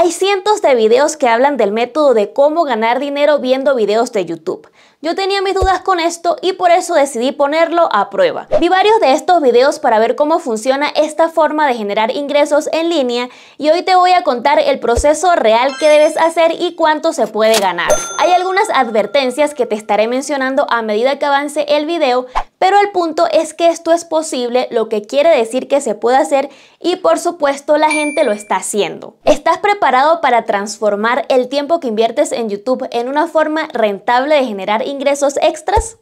Hay cientos de videos que hablan del método de cómo ganar dinero viendo videos de YouTube. Yo tenía mis dudas con esto y por eso decidí ponerlo a prueba. Vi varios de estos videos para ver cómo funciona esta forma de generar ingresos en línea y hoy te voy a contar el proceso real que debes hacer y cuánto se puede ganar. Hay algunas advertencias que te estaré mencionando a medida que avance el video pero el punto es que esto es posible, lo que quiere decir que se puede hacer y por supuesto la gente lo está haciendo. ¿Estás preparado para transformar el tiempo que inviertes en YouTube en una forma rentable de generar ingresos extras?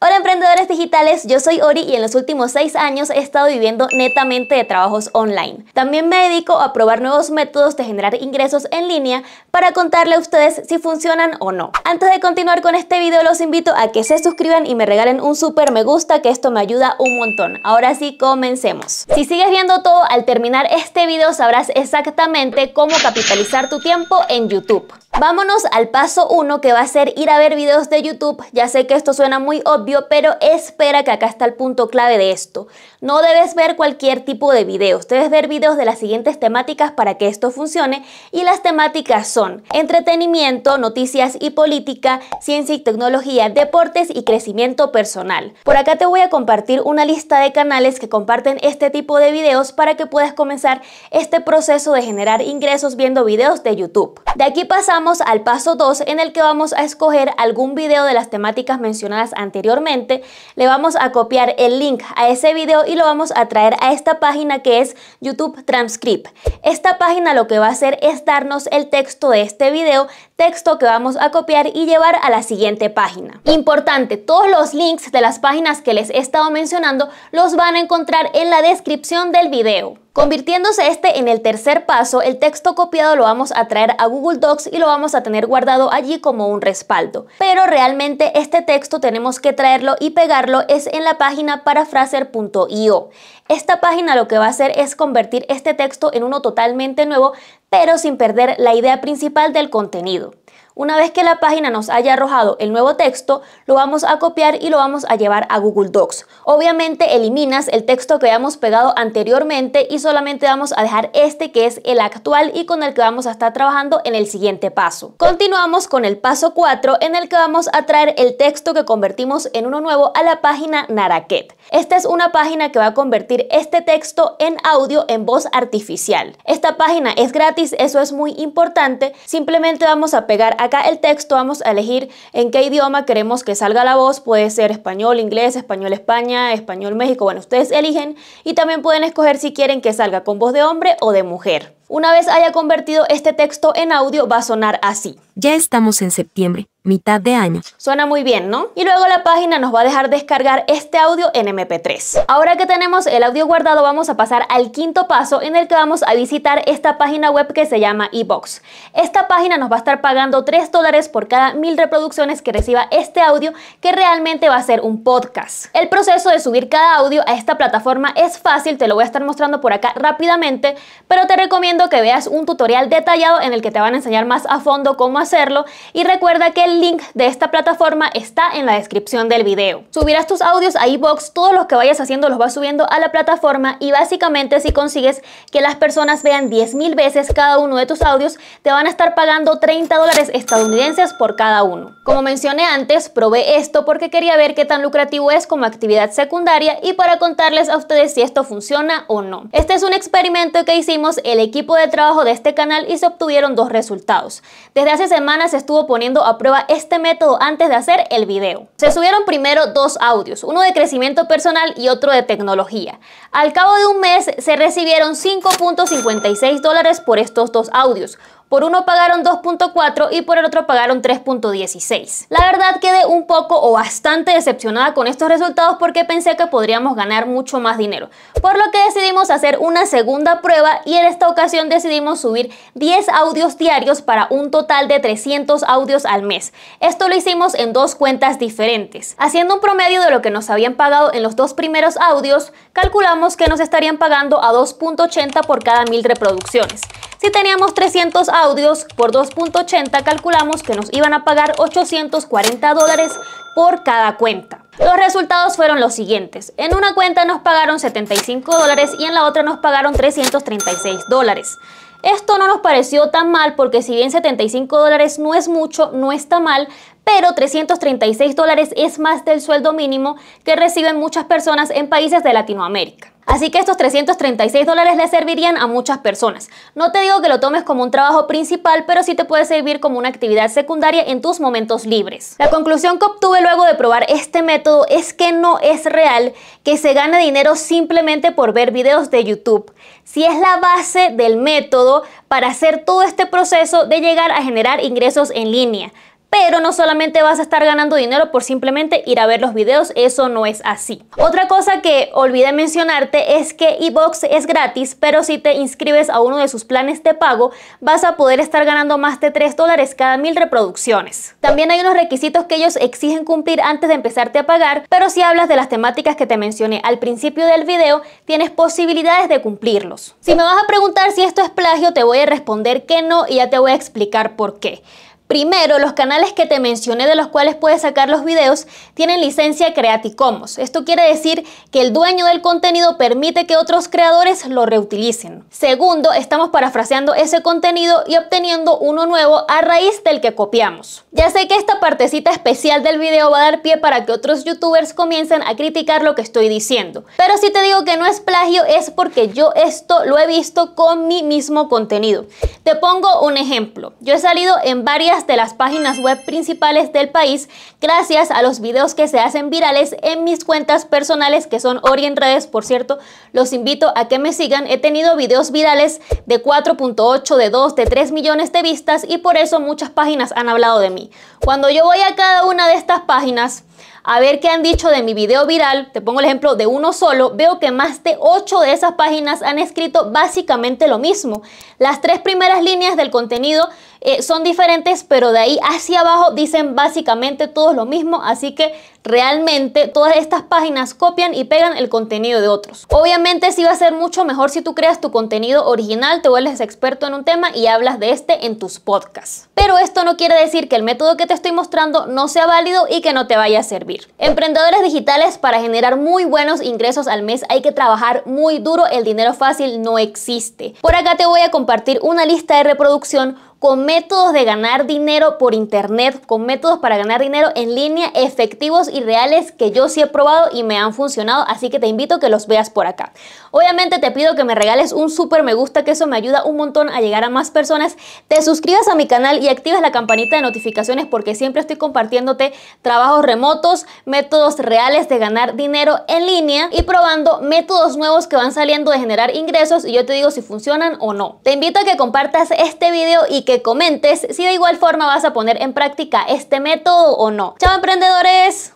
Hola emprendedores digitales, yo soy Ori y en los últimos 6 años he estado viviendo netamente de trabajos online. También me dedico a probar nuevos métodos de generar ingresos en línea para contarle a ustedes si funcionan o no. Antes de continuar con este video los invito a que se suscriban y me regalen un super me gusta que esto me ayuda un montón. Ahora sí, comencemos. Si sigues viendo todo, al terminar este video sabrás exactamente cómo capitalizar tu tiempo en YouTube. Vámonos al paso 1 que va a ser ir a ver videos de YouTube. Ya sé que esto suena muy obvio, pero espera que acá está el punto clave de esto. No debes ver cualquier tipo de videos, debes ver videos de las siguientes temáticas para que esto funcione y las temáticas son entretenimiento, noticias y política, ciencia y tecnología, deportes y crecimiento personal. Por acá te voy a compartir una lista de canales que comparten este tipo de videos para que puedas comenzar este proceso de generar ingresos viendo videos de YouTube. De aquí pasamos al paso 2 en el que vamos a escoger algún video de las temáticas mencionadas anteriormente, le vamos a copiar el link a ese video y lo vamos a traer a esta página que es YouTube Transcript. Esta página lo que va a hacer es darnos el texto de este video texto que vamos a copiar y llevar a la siguiente página. Importante, todos los links de las páginas que les he estado mencionando los van a encontrar en la descripción del video. Convirtiéndose este en el tercer paso, el texto copiado lo vamos a traer a Google Docs y lo vamos a tener guardado allí como un respaldo. Pero realmente este texto tenemos que traerlo y pegarlo es en la página parafraser.io. Esta página lo que va a hacer es convertir este texto en uno totalmente nuevo pero sin perder la idea principal del contenido. Una vez que la página nos haya arrojado el nuevo texto, lo vamos a copiar y lo vamos a llevar a Google Docs. Obviamente eliminas el texto que habíamos pegado anteriormente y solamente vamos a dejar este que es el actual y con el que vamos a estar trabajando en el siguiente paso. Continuamos con el paso 4 en el que vamos a traer el texto que convertimos en uno nuevo a la página Naraket. Esta es una página que va a convertir este texto en audio en voz artificial. Esta página es gratis, eso es muy importante. Simplemente vamos a pegar a acá el texto vamos a elegir en qué idioma queremos que salga la voz. Puede ser español, inglés, español, España, español, México. Bueno, ustedes eligen y también pueden escoger si quieren que salga con voz de hombre o de mujer. Una vez haya convertido este texto en audio va a sonar así. Ya estamos en septiembre, mitad de año. Suena muy bien, ¿no? Y luego la página nos va a dejar descargar este audio en MP3. Ahora que tenemos el audio guardado, vamos a pasar al quinto paso en el que vamos a visitar esta página web que se llama eBox. Esta página nos va a estar pagando 3 dólares por cada mil reproducciones que reciba este audio, que realmente va a ser un podcast. El proceso de subir cada audio a esta plataforma es fácil, te lo voy a estar mostrando por acá rápidamente, pero te recomiendo que veas un tutorial detallado en el que te van a enseñar más a fondo cómo hacer hacerlo y recuerda que el link de esta plataforma está en la descripción del video. Subirás tus audios a iBox, todos los que vayas haciendo los vas subiendo a la plataforma y básicamente si consigues que las personas vean 10.000 veces cada uno de tus audios, te van a estar pagando 30 dólares estadounidenses por cada uno. Como mencioné antes, probé esto porque quería ver qué tan lucrativo es como actividad secundaria y para contarles a ustedes si esto funciona o no. Este es un experimento que hicimos el equipo de trabajo de este canal y se obtuvieron dos resultados. Desde hace se estuvo poniendo a prueba este método antes de hacer el video. Se subieron primero dos audios, uno de crecimiento personal y otro de tecnología. Al cabo de un mes se recibieron 5.56 dólares por estos dos audios, por uno pagaron 2.4 y por el otro pagaron 3.16. La verdad quedé un poco o bastante decepcionada con estos resultados porque pensé que podríamos ganar mucho más dinero. Por lo que decidimos hacer una segunda prueba y en esta ocasión decidimos subir 10 audios diarios para un total de 300 audios al mes. Esto lo hicimos en dos cuentas diferentes. Haciendo un promedio de lo que nos habían pagado en los dos primeros audios, calculamos que nos estarían pagando a 2.80 por cada mil reproducciones. Si teníamos 300 audios por 2.80 calculamos que nos iban a pagar 840 dólares por cada cuenta. Los resultados fueron los siguientes. En una cuenta nos pagaron 75 dólares y en la otra nos pagaron 336 dólares. Esto no nos pareció tan mal porque si bien 75 dólares no es mucho, no está mal, pero 336 dólares es más del sueldo mínimo que reciben muchas personas en países de Latinoamérica. Así que estos 336 dólares le servirían a muchas personas. No te digo que lo tomes como un trabajo principal, pero sí te puede servir como una actividad secundaria en tus momentos libres. La conclusión que obtuve luego de probar este método es que no es real que se gane dinero simplemente por ver videos de YouTube. Si es la base del método para hacer todo este proceso de llegar a generar ingresos en línea. Pero no solamente vas a estar ganando dinero por simplemente ir a ver los videos, eso no es así. Otra cosa que olvidé mencionarte es que Evox es gratis, pero si te inscribes a uno de sus planes de pago, vas a poder estar ganando más de 3 dólares cada mil reproducciones. También hay unos requisitos que ellos exigen cumplir antes de empezarte a pagar, pero si hablas de las temáticas que te mencioné al principio del video, tienes posibilidades de cumplirlos. Si me vas a preguntar si esto es plagio, te voy a responder que no y ya te voy a explicar por qué. Primero, los canales que te mencioné de los cuales puedes sacar los videos tienen licencia Creative Commons. Esto quiere decir que el dueño del contenido permite que otros creadores lo reutilicen. Segundo, estamos parafraseando ese contenido y obteniendo uno nuevo a raíz del que copiamos. Ya sé que esta partecita especial del video va a dar pie para que otros youtubers comiencen a criticar lo que estoy diciendo. Pero si te digo que no es plagio es porque yo esto lo he visto con mi mismo contenido. Te pongo un ejemplo. Yo he salido en varias de las páginas web principales del país gracias a los videos que se hacen virales en mis cuentas personales que son Orien Redes. Por cierto, los invito a que me sigan. He tenido videos virales de 4.8, de 2, de 3 millones de vistas y por eso muchas páginas han hablado de mí. Cuando yo voy a cada una de estas páginas, a ver qué han dicho de mi video viral, te pongo el ejemplo de uno solo, veo que más de 8 de esas páginas han escrito básicamente lo mismo. Las tres primeras líneas del contenido eh, son diferentes, pero de ahí hacia abajo dicen básicamente todos lo mismo, así que Realmente todas estas páginas copian y pegan el contenido de otros. Obviamente sí va a ser mucho mejor si tú creas tu contenido original, te vuelves experto en un tema y hablas de este en tus podcasts. Pero esto no quiere decir que el método que te estoy mostrando no sea válido y que no te vaya a servir. Emprendedores digitales para generar muy buenos ingresos al mes hay que trabajar muy duro, el dinero fácil no existe. Por acá te voy a compartir una lista de reproducción con métodos de ganar dinero por internet, con métodos para ganar dinero en línea efectivos y reales que yo sí he probado y me han funcionado, así que te invito a que los veas por acá. Obviamente te pido que me regales un súper me gusta, que eso me ayuda un montón a llegar a más personas. Te suscribas a mi canal y activas la campanita de notificaciones porque siempre estoy compartiéndote trabajos remotos, métodos reales de ganar dinero en línea y probando métodos nuevos que van saliendo de generar ingresos y yo te digo si funcionan o no. Te invito a que compartas este video y que comentes si de igual forma vas a poner en práctica este método o no. ¡Chao emprendedores!